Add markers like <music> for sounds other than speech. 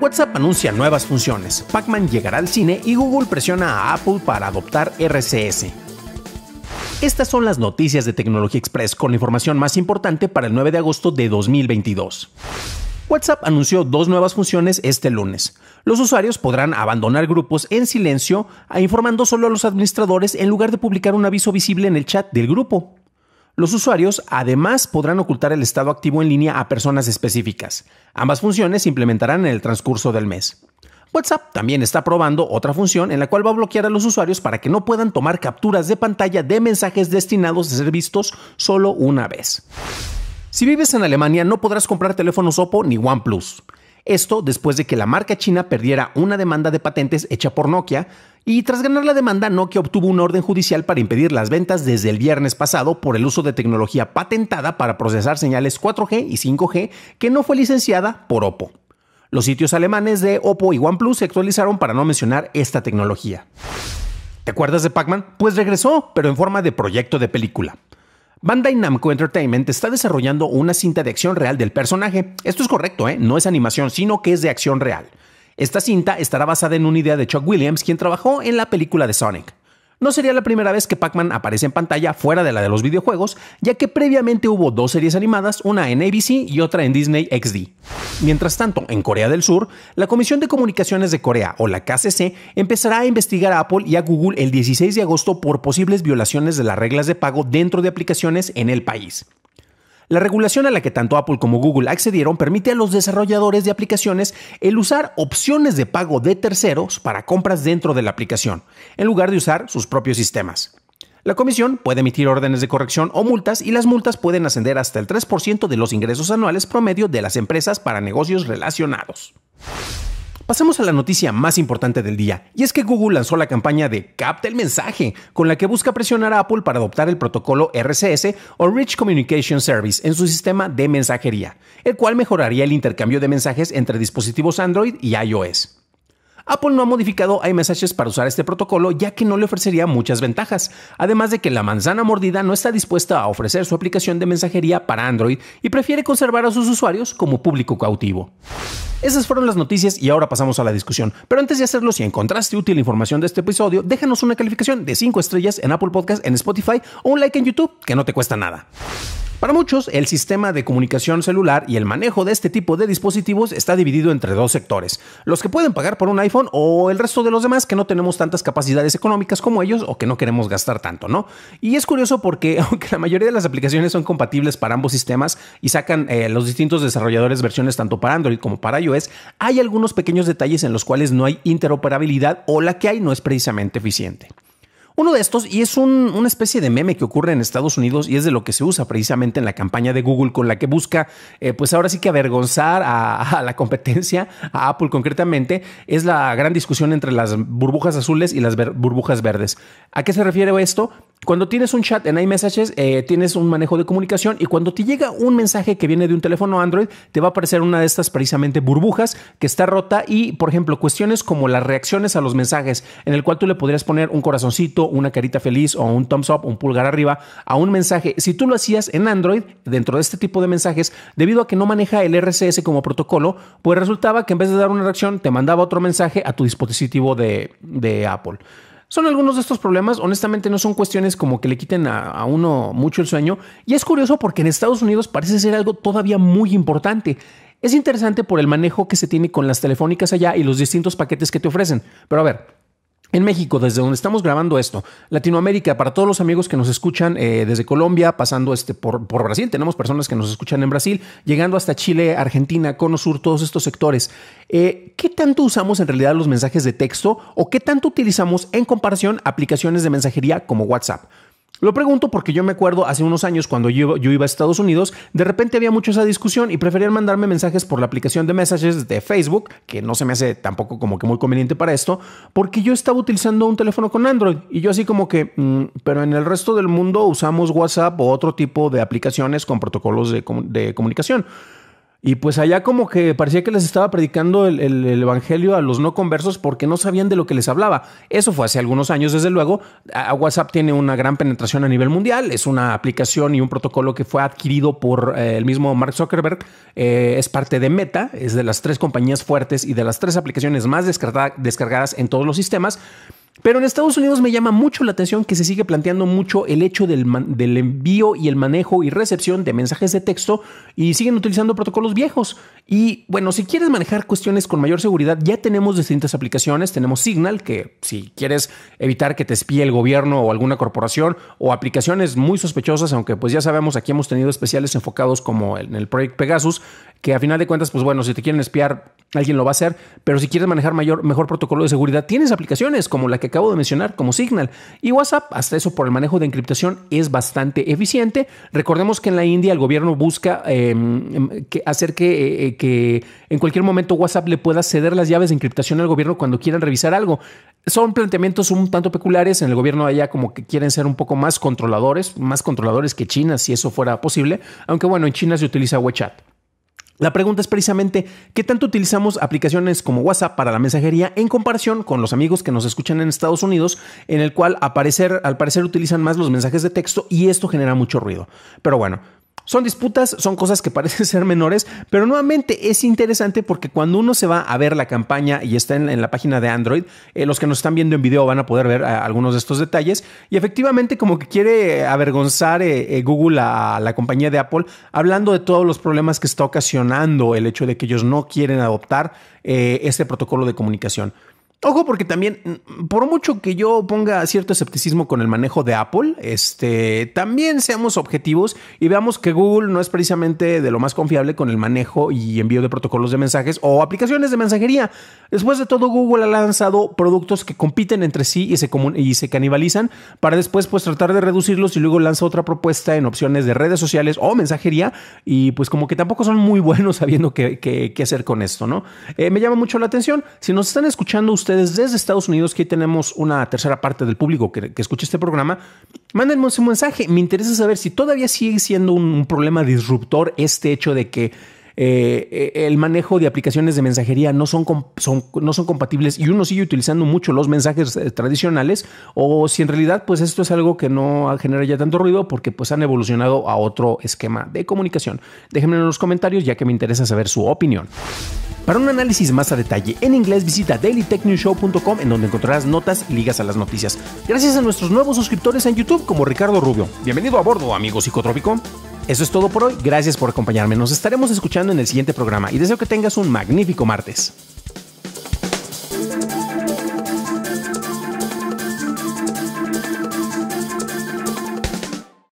WhatsApp anuncia nuevas funciones, Pac-Man llegará al cine y Google presiona a Apple para adoptar RCS. Estas son las noticias de Tecnología Express con la información más importante para el 9 de agosto de 2022. WhatsApp anunció dos nuevas funciones este lunes. Los usuarios podrán abandonar grupos en silencio, ah, informando solo a los administradores en lugar de publicar un aviso visible en el chat del grupo. Los usuarios además podrán ocultar el estado activo en línea a personas específicas. Ambas funciones se implementarán en el transcurso del mes. WhatsApp también está probando otra función en la cual va a bloquear a los usuarios para que no puedan tomar capturas de pantalla de mensajes destinados a ser vistos solo una vez. Si vives en Alemania no podrás comprar teléfonos Oppo ni OnePlus. Esto después de que la marca china perdiera una demanda de patentes hecha por Nokia y tras ganar la demanda Nokia obtuvo un orden judicial para impedir las ventas desde el viernes pasado por el uso de tecnología patentada para procesar señales 4G y 5G que no fue licenciada por Oppo. Los sitios alemanes de Oppo y OnePlus se actualizaron para no mencionar esta tecnología. ¿Te acuerdas de Pac-Man? Pues regresó, pero en forma de proyecto de película. Bandai Namco Entertainment está desarrollando una cinta de acción real del personaje. Esto es correcto, ¿eh? no es animación, sino que es de acción real. Esta cinta estará basada en una idea de Chuck Williams, quien trabajó en la película de Sonic. No sería la primera vez que Pac-Man aparece en pantalla fuera de la de los videojuegos, ya que previamente hubo dos series animadas, una en ABC y otra en Disney XD. Mientras tanto, en Corea del Sur, la Comisión de Comunicaciones de Corea, o la KCC, empezará a investigar a Apple y a Google el 16 de agosto por posibles violaciones de las reglas de pago dentro de aplicaciones en el país. La regulación a la que tanto Apple como Google accedieron permite a los desarrolladores de aplicaciones el usar opciones de pago de terceros para compras dentro de la aplicación, en lugar de usar sus propios sistemas. La comisión puede emitir órdenes de corrección o multas y las multas pueden ascender hasta el 3% de los ingresos anuales promedio de las empresas para negocios relacionados. Pasamos a la noticia más importante del día, y es que Google lanzó la campaña de Capta el mensaje, con la que busca presionar a Apple para adoptar el protocolo RCS o Rich Communication Service en su sistema de mensajería, el cual mejoraría el intercambio de mensajes entre dispositivos Android y iOS. Apple no ha modificado iMessages para usar este protocolo ya que no le ofrecería muchas ventajas, además de que la manzana mordida no está dispuesta a ofrecer su aplicación de mensajería para Android y prefiere conservar a sus usuarios como público cautivo. Esas fueron las noticias y ahora pasamos a la discusión. Pero antes de hacerlo, si encontraste útil la información de este episodio, déjanos una calificación de 5 estrellas en Apple Podcast, en Spotify o un like en YouTube, que no te cuesta nada. Para muchos, el sistema de comunicación celular y el manejo de este tipo de dispositivos está dividido entre dos sectores, los que pueden pagar por un iPhone o el resto de los demás que no tenemos tantas capacidades económicas como ellos o que no queremos gastar tanto, ¿no? Y es curioso porque <laughs> aunque la mayoría de las aplicaciones son compatibles para ambos sistemas y sacan eh, los distintos desarrolladores versiones tanto para Android como para iOS, hay algunos pequeños detalles en los cuales no hay interoperabilidad o la que hay no es precisamente eficiente. Uno de estos, y es una especie de meme que ocurre en Estados Unidos y es de lo que se usa precisamente en la campaña de Google con la que busca, eh, pues ahora sí que avergonzar a, a, la competencia, a Apple concretamente, es la gran discusión entre las burbujas azules y las burbujas verdes. ¿A qué se refiere esto? Cuando tienes un chat en iMessages, eh, tienes un manejo de comunicación y cuando te llega un mensaje que viene de un teléfono Android, te va a aparecer una de estas precisamente burbujas que está rota y, por ejemplo, cuestiones como las reacciones a los mensajes, en el cual tú le podrías poner un corazoncito, una carita feliz o un thumbs up, un pulgar arriba a un mensaje. Si tú lo hacías en Android, dentro de este tipo de mensajes, debido a que no maneja el RCS como protocolo, pues resultaba que en vez de dar una reacción, te mandaba otro mensaje a tu dispositivo de Apple. Son algunos de estos problemas, honestamente no son cuestiones como que le quiten a, uno mucho el sueño, y es curioso porque en Estados Unidos parece ser algo todavía muy importante. Es interesante por el manejo que se tiene con las telefónicas allá y los distintos paquetes que te ofrecen, pero a ver, en México, desde donde estamos grabando esto, Latinoamérica, para todos los amigos que nos escuchan eh, desde Colombia, pasando este por, Brasil, tenemos personas que nos escuchan en Brasil, llegando hasta Chile, Argentina, Cono Sur, todos estos sectores. Eh, ¿Qué tanto usamos en realidad los mensajes de texto o qué tanto utilizamos en comparación aplicaciones de mensajería como WhatsApp? Lo pregunto porque yo me acuerdo hace unos años cuando yo, iba a Estados Unidos, de repente había mucho esa discusión y preferían mandarme mensajes por la aplicación de mensajes de Facebook, que no se me hace tampoco como que muy conveniente para esto, porque yo estaba utilizando un teléfono con Android y yo así como que, mm, pero en el resto del mundo usamos WhatsApp o otro tipo de aplicaciones con protocolos de comunicación. Y pues allá como que parecía que les estaba predicando el, Evangelio a los no conversos porque no sabían de lo que les hablaba. Eso fue hace algunos años, desde luego. WhatsApp tiene una gran penetración a nivel mundial. Es una aplicación y un protocolo que fue adquirido por eh, el mismo Mark Zuckerberg. Eh, es parte de Meta, es de las tres compañías fuertes y de las tres aplicaciones más descargadas en todos los sistemas. Pero en Estados Unidos me llama mucho la atención que se sigue planteando mucho el hecho del, envío y el manejo y recepción de mensajes de texto y siguen utilizando protocolos viejos. Y bueno, si quieres manejar cuestiones con mayor seguridad, ya tenemos distintas aplicaciones. Tenemos Signal, que si quieres evitar que te espíe el gobierno o alguna corporación, o aplicaciones muy sospechosas, aunque pues ya sabemos, aquí hemos tenido especiales enfocados como en el Project Pegasus, que a final de cuentas, pues bueno, si te quieren espiar alguien lo va a hacer, pero si quieres manejar mayor, mejor protocolo de seguridad, tienes aplicaciones como la que acabo de mencionar, como Signal y WhatsApp, hasta eso por el manejo de encriptación es bastante eficiente. Recordemos que en la India el gobierno busca em, em, hacer que, eh, eh, que, en cualquier momento WhatsApp le pueda ceder las llaves de encriptación al gobierno cuando quieran revisar algo. Son planteamientos un tanto peculiares en el gobierno allá como que quieren ser un poco más controladores, más controladores que China si eso fuera posible, aunque bueno, en China se utiliza WeChat. La pregunta es precisamente qué tanto utilizamos aplicaciones como WhatsApp para la mensajería en comparación con los amigos que nos escuchan en Estados Unidos, en el cual al parecer utilizan más los mensajes de texto y esto genera mucho ruido. Pero bueno, son disputas, son cosas que parecen <laughs> ser menores, pero nuevamente es interesante porque cuando uno se va a ver la campaña y está en, la página de Android, eh, los que nos están viendo en video van a poder ver eh, algunos de estos detalles y efectivamente como que quiere avergonzar eh, Google a, a la compañía de Apple hablando de todos los problemas que está ocasionando el hecho de que ellos no quieren adoptar este protocolo de comunicación. Ojo, porque también, mm, por mucho que yo ponga cierto escepticismo con el manejo de Apple, este, también seamos objetivos y veamos que Google no es precisamente de lo más confiable con el manejo y envío de protocolos de mensajes o aplicaciones de mensajería. Después de todo, Google ha lanzado productos que compiten entre sí y se, y se canibalizan para después pues tratar de reducirlos y luego lanza otra propuesta en opciones de redes sociales o mensajería y pues como que tampoco son muy <laughs> buenos sabiendo qué, hacer con esto, ¿no? Eh, me llama mucho la atención. Si nos están escuchando ustedes, desde Estados Unidos, que tenemos una tercera parte del público que, escucha este programa, mándenme un mensaje. Me interesa saber si todavía sigue siendo un problema disruptor este hecho de que eh, eh, el manejo de aplicaciones de mensajería no son, compatibles y uno sigue utilizando mucho los mensajes eh, tradicionales o si en realidad pues esto es algo que no genera ya tanto ruido porque pues han evolucionado a otro esquema de comunicación. Déjenme en los comentarios ya que me interesa saber su opinión. Para un análisis más a detalle en inglés, visita dailytechnewshow.com en donde encontrarás notas y ligas a las noticias. Gracias a nuestros nuevos suscriptores en YouTube como Ricardo Rubio. Bienvenido a bordo, amigo psicotrópico. Eso es todo por hoy, gracias por acompañarme, nos estaremos escuchando en el siguiente programa y deseo que tengas un magnífico martes.